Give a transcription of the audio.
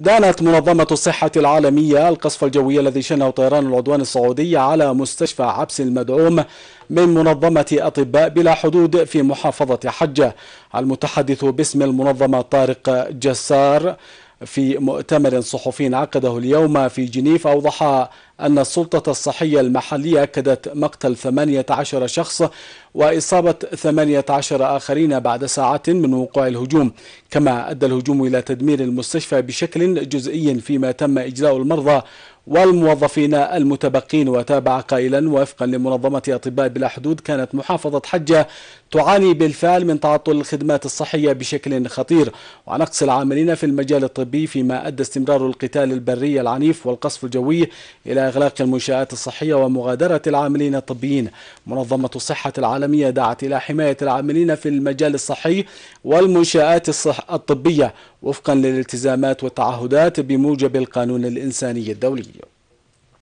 دانت منظمة الصحة العالمية القصف الجوي الذي شنه طيران العدوان السعودي على مستشفى عبس المدعوم من منظمة أطباء بلا حدود في محافظة حجة المتحدث باسم المنظمة طارق جسار في مؤتمر صحفي عقده اليوم في جنيف أوضح أن السلطة الصحية المحلية أكدت مقتل 18 شخص وإصابة 18 آخرين بعد ساعات من وقوع الهجوم كما أدى الهجوم إلى تدمير المستشفى بشكل جزئي فيما تم إجلاء المرضى والموظفين المتبقين وتابع قائلا وفقا لمنظمة أطباء بلا حدود كانت محافظة حجة تعاني بالفعل من تعطل الخدمات الصحية بشكل خطير ونقص العاملين في المجال الطبي فيما أدى استمرار القتال البري العنيف والقصف الجوي إلى إغلاق المنشآت الصحية ومغادرة العاملين الطبيين منظمة الصحة العالمية دعت إلى حماية العاملين في المجال الصحي والمنشآت الطبية وفقا للالتزامات والتعهدات بموجب القانون الإنساني الدولي